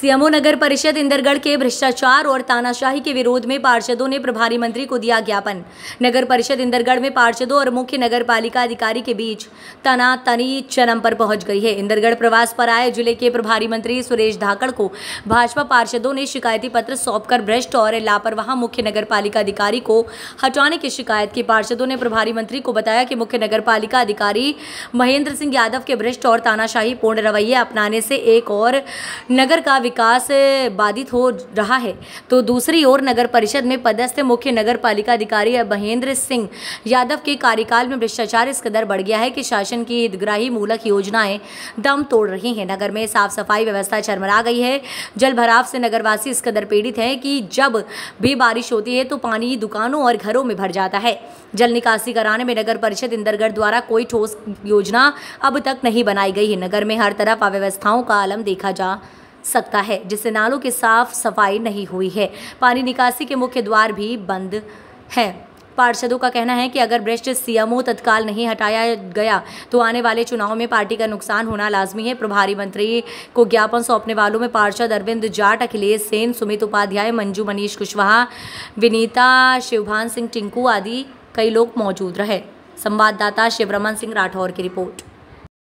CMO नगर परिषद इंदरगढ़ के भ्रष्टाचार और तानाशाही के विरोध में पार्षदों ने प्रभारी मंत्री को दिया ज्ञापन नगर परिषद इंदरगढ़ में पार्षदों और मुख्य नगर पालिका अधिकारी के बीच तनातनी चरम पर पहुंच गई है इंदरगढ़ प्रवास पर आए जिले के प्रभारी मंत्री सुरेश धाकड़ को भाजपा पार्षदों ने शिकायती पत्र सौंपकर भ्रष्ट और लापरवाह मुख्य नगर पालिका अधिकारी को हटाने की शिकायत की पार्षदों ने प्रभारी मंत्री को बताया कि मुख्य नगर पालिका अधिकारी महेंद्र सिंह यादव के भ्रष्ट और तानाशाही पूर्ण रवैये अपनाने से एक और नगर का विकास बाधित हो रहा है तो दूसरी ओर नगर परिषद में पदस्थ मुख्य नगर पालिका अधिकारी महेंद्र सिंह यादव के कार्यकाल में भ्रष्टाचार इस कदर बढ़ गया है कि शासन की हितग्राही मूलक योजनाएं दम तोड़ रही हैं नगर में साफ सफाई व्यवस्था चरमरा गई है जल भराव से नगरवासी इस कदर पीड़ित हैं कि जब भी बारिश होती है तो पानी दुकानों और घरों में भर जाता है जल निकासी कराने में नगर परिषद इंदरगढ़ द्वारा कोई ठोस योजना अब तक नहीं बनाई गई है नगर में हर तरफ अव्यवस्थाओं का आलम देखा जा सकता है जिससे नालों की साफ सफाई नहीं हुई है पानी निकासी के मुख्य द्वार भी बंद हैं पार्षदों का कहना है कि अगर भ्रष्ट सीएमओ तत्काल नहीं हटाया गया तो आने वाले चुनाव में पार्टी का नुकसान होना लाजमी है प्रभारी मंत्री को ज्ञापन सौंपने वालों में पार्षद अरविंद जाट अखिलेश सेन सुमित उपाध्याय मंजू मनीष कुशवाहा विनीता शिवभान सिंह टिंकू आदि कई लोग मौजूद रहे संवाददाता शिवरमन सिंह राठौर की रिपोर्ट